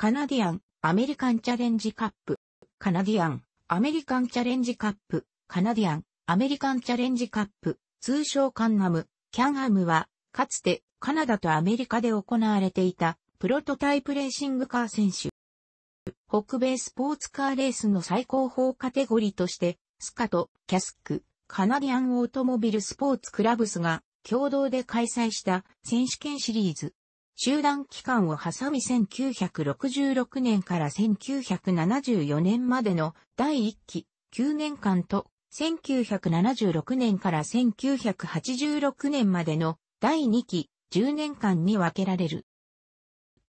カナディアン、アメリカンチャレンジカップ、カナディアン、アメリカンチャレンジカップ、カナディアン、アメリカンチャレンジカップ、通称カンナム、キャンアムは、かつてカナダとアメリカで行われていたプロトタイプレーシングカー選手。北米スポーツカーレースの最高峰カテゴリーとして、スカとキャスク、カナディアンオートモビルスポーツクラブスが共同で開催した選手権シリーズ集団期間を挟み1966年から1974年までの第1期9年間と1976年から1986年までの第2期10年間に分けられる。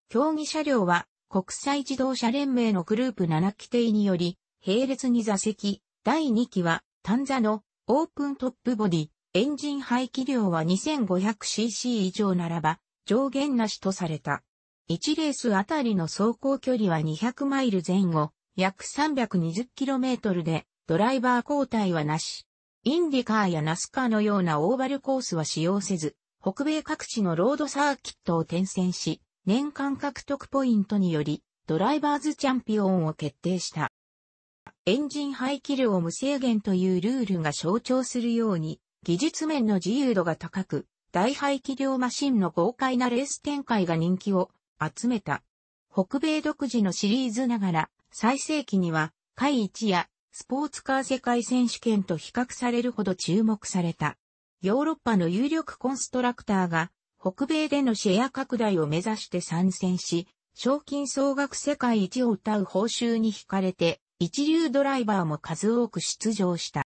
競技車両は国際自動車連盟のグループ7規定により並列に座席、第2期は単座のオープントップボディ、エンジン排気量は 2500cc 以上ならば上限なしとされた。1レースあたりの走行距離は200マイル前後、約 320km で、ドライバー交代はなし。インディカーやナスカーのようなオーバルコースは使用せず、北米各地のロードサーキットを転戦し、年間獲得ポイントにより、ドライバーズチャンピオンを決定した。エンジン排気量無制限というルールが象徴するように、技術面の自由度が高く、大排気量マシンの豪快なレース展開が人気を集めた。北米独自のシリーズながら、最盛期には、海一やスポーツカー世界選手権と比較されるほど注目された。ヨーロッパの有力コンストラクターが、北米でのシェア拡大を目指して参戦し、賞金総額世界一を歌う報酬に惹かれて、一流ドライバーも数多く出場した。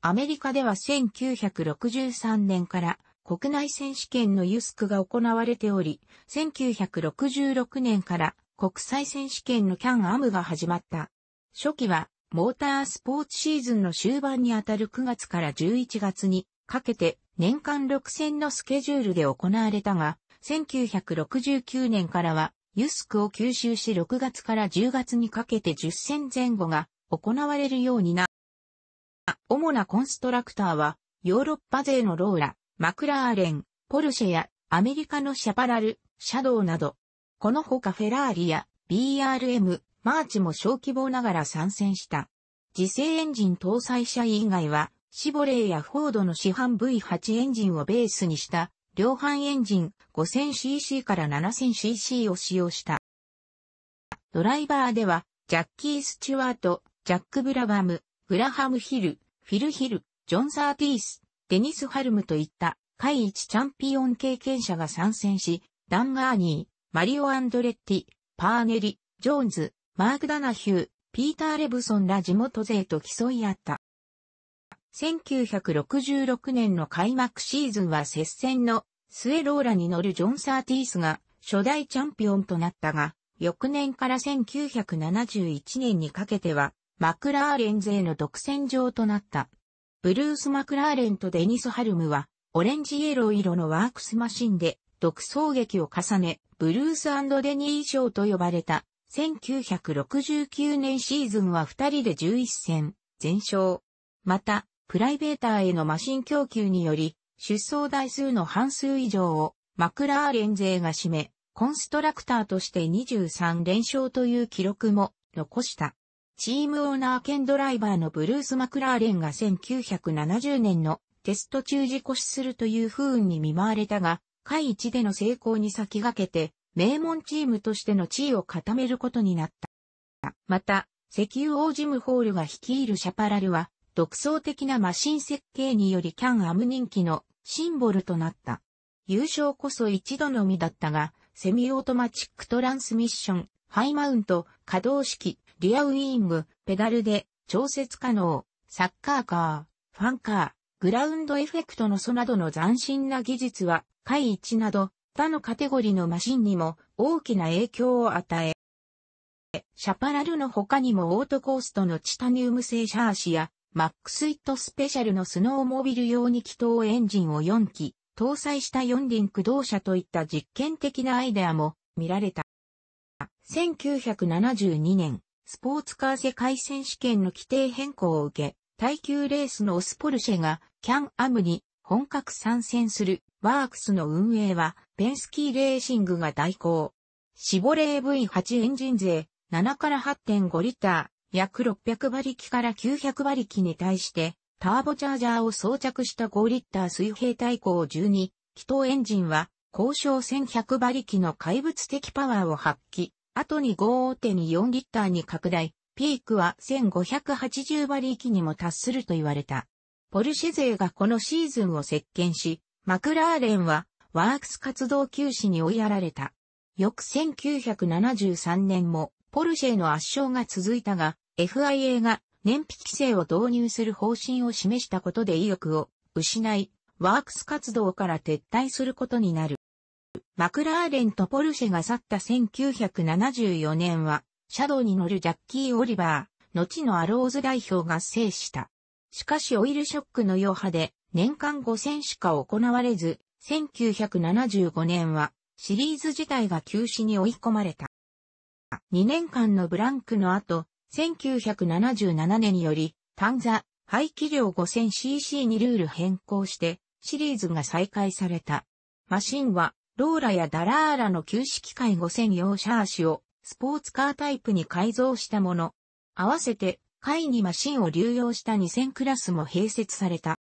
アメリカでは1963年から国内選手権のユスクが行われており、1966年から国際選手権のキャンアムが始まった。初期は、モータースポーツシーズンの終盤にあたる9月から11月にかけて年間6戦のスケジュールで行われたが、1969年からはユスクを吸収し6月から10月にかけて10戦前後が行われるようにな。主なコンストラクターはヨーロッパ勢のローラ、マクラーレン、ポルシェやアメリカのシャパラル、シャドウなど、このほかフェラーリや BRM、マーチも小規模ながら参戦した。自制エンジン搭載車以外は、シボレーやフォードの市販 V8 エンジンをベースにした、量販エンジン 5000cc から 7000cc を使用した。ドライバーでは、ジャッキー・スチュワート、ジャック・ブラバム、グラハム・ヒル、フィル・ヒル、ジョン・サーティース、デニス・ハルムといった会一チャンピオン経験者が参戦し、ダン・ガーニー、マリオ・アンドレッティ、パーネリ、ジョーンズ、マーク・ダナヒュー、ピーター・レブソンら地元勢と競い合った。1966年の開幕シーズンは接戦のスエローラに乗るジョン・サーティースが初代チャンピオンとなったが、翌年から1971年にかけてはマクラーレン勢の独占場となった。ブルース・マクラーレンとデニス・ハルムは、オレンジイエロー色のワークスマシンで、独創劇を重ね、ブルースデニー賞と呼ばれた、1969年シーズンは2人で11戦、全勝。また、プライベーターへのマシン供給により、出走台数の半数以上を、マクラーレン勢が占め、コンストラクターとして23連勝という記録も残した。チームオーナー兼ドライバーのブルース・マクラーレンが1970年のテスト中事故死するという不運に見舞われたが、下一での成功に先駆けて、名門チームとしての地位を固めることになった。また、石油王ジムホールが率いるシャパラルは、独創的なマシン設計によりキャンアム人気のシンボルとなった。優勝こそ一度のみだったが、セミオートマチックトランスミッション、ハイマウント、可動式、リアウィング、ペダルで調節可能、サッカーカー、ファンカー、グラウンドエフェクトの素などの斬新な技術は、回一など、他のカテゴリーのマシンにも大きな影響を与え、シャパラルの他にもオートコーストのチタニウム製シャーシや、マックスイットスペシャルのスノーモビル用に気筒エンジンを4機、搭載した4輪駆動車といった実験的なアイデアも見られた。1972年、スポーツカー世界選手権の規定変更を受け、耐久レースのオスポルシェがキャンアムに本格参戦するワークスの運営はペンスキーレーシングが代行。シボレー V8 エンジン税7から8.5リッター約600馬力から900馬力に対してターボチャージャーを装着した5リッター水平対向12気筒エンジンは交渉1100馬力の怪物的パワーを発揮。後に5.4リッターに拡大、ピークは1580馬力にも達すると言われた。ポルシェ勢がこのシーズンを席巻し、マクラーレンはワークス活動休止に追いやられた。翌1973年もポルシェの圧勝が続いたが、FIA が燃費規制を導入する方針を示したことで意欲を失い、ワークス活動から撤退することになる。マクラーレンとポルシェが去った1974年は、シャドウに乗るジャッキー・オリバー、後のアローズ代表が制した。しかしオイルショックの余波で、年間5戦しか行われず、1975年は、シリーズ自体が休止に追い込まれた。2年間のブランクの後、1977年により、タンザ、排気量 5000cc にルール変更して、シリーズが再開された。マシンは、ローラやダラーラの旧式会5000用シャーシをスポーツカータイプに改造したもの。合わせて、会にマシンを流用した2000クラスも併設された。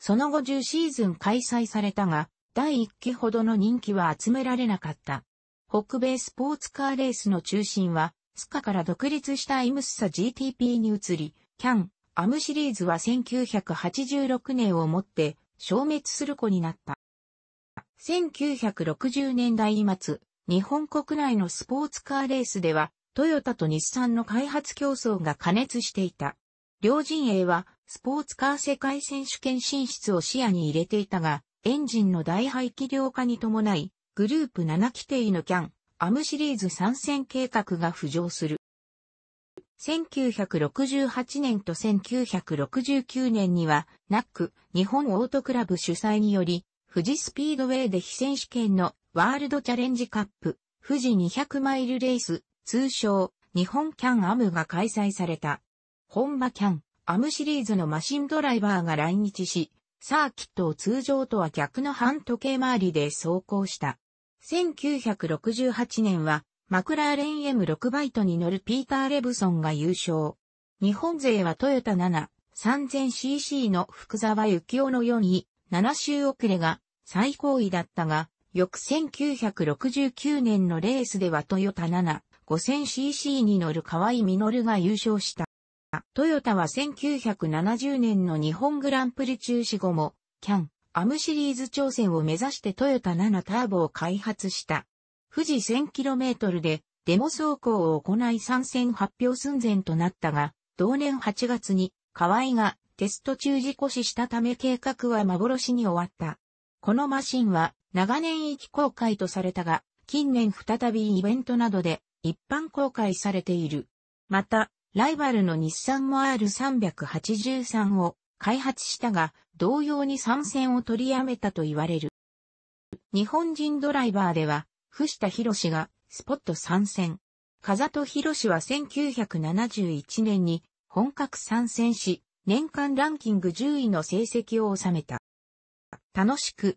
その後10シーズン開催されたが、第1期ほどの人気は集められなかった。北米スポーツカーレースの中心は、スカから独立したイムスサ GTP に移り、キャン、アムシリーズは1986年をもって消滅する子になった。1960年代末、日本国内のスポーツカーレースでは、トヨタと日産の開発競争が加熱していた。両陣営は、スポーツカー世界選手権進出を視野に入れていたが、エンジンの大排気量化に伴い、グループ7規定のキャン、アムシリーズ参戦計画が浮上する。1968年と1969年には、ナック、日本オートクラブ主催により、富士スピードウェイで非選手権のワールドチャレンジカップ、富士200マイルレース、通称、日本キャンアムが開催された。本場キャン、アムシリーズのマシンドライバーが来日し、サーキットを通常とは逆の半時計回りで走行した。1968年は、マクラーレン M6 バイトに乗るピーター・レブソンが優勝。日本勢はトヨタ7、3000cc の福沢幸雄の4位、7周遅れが最高位だったが、翌1969年のレースではトヨタ7 5000cc に乗る河合実が優勝した。トヨタは1970年の日本グランプリ中止後も、キャン、アムシリーズ挑戦を目指してトヨタ7ターボを開発した。富士 1000km でデモ走行を行い参戦発表寸前となったが、同年8月に河合がテスト中事故死したため計画は幻に終わった。このマシンは長年き公開とされたが、近年再びイベントなどで一般公開されている。また、ライバルの日産も R383 を開発したが、同様に参戦を取りやめたと言われる。日本人ドライバーでは、藤田博士がスポット参戦。風戸博士は1971年に本格参戦し、年間ランキング10位の成績を収めた。楽しく、